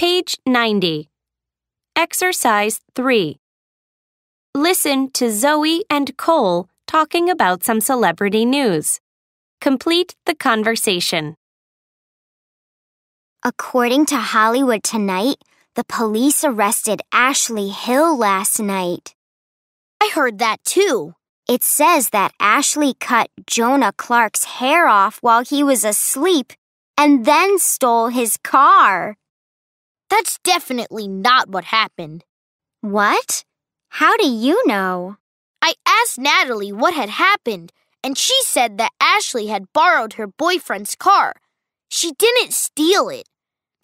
Page 90. Exercise 3. Listen to Zoe and Cole talking about some celebrity news. Complete the conversation. According to Hollywood Tonight, the police arrested Ashley Hill last night. I heard that too. It says that Ashley cut Jonah Clark's hair off while he was asleep and then stole his car. That's definitely not what happened. What? How do you know? I asked Natalie what had happened, and she said that Ashley had borrowed her boyfriend's car. She didn't steal it.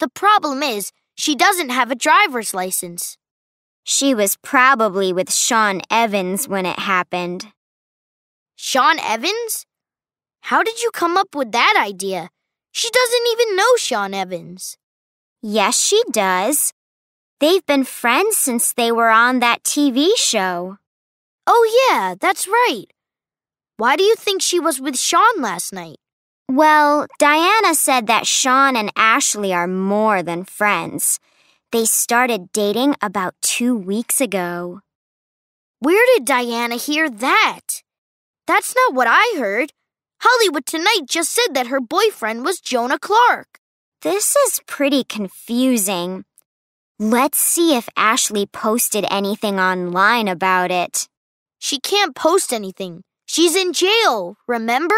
The problem is, she doesn't have a driver's license. She was probably with Sean Evans when it happened. Sean Evans? How did you come up with that idea? She doesn't even know Sean Evans. Yes, she does. They've been friends since they were on that TV show. Oh, yeah, that's right. Why do you think she was with Sean last night? Well, Diana said that Sean and Ashley are more than friends. They started dating about two weeks ago. Where did Diana hear that? That's not what I heard. Hollywood Tonight just said that her boyfriend was Jonah Clark. This is pretty confusing. Let's see if Ashley posted anything online about it. She can't post anything. She's in jail, remember?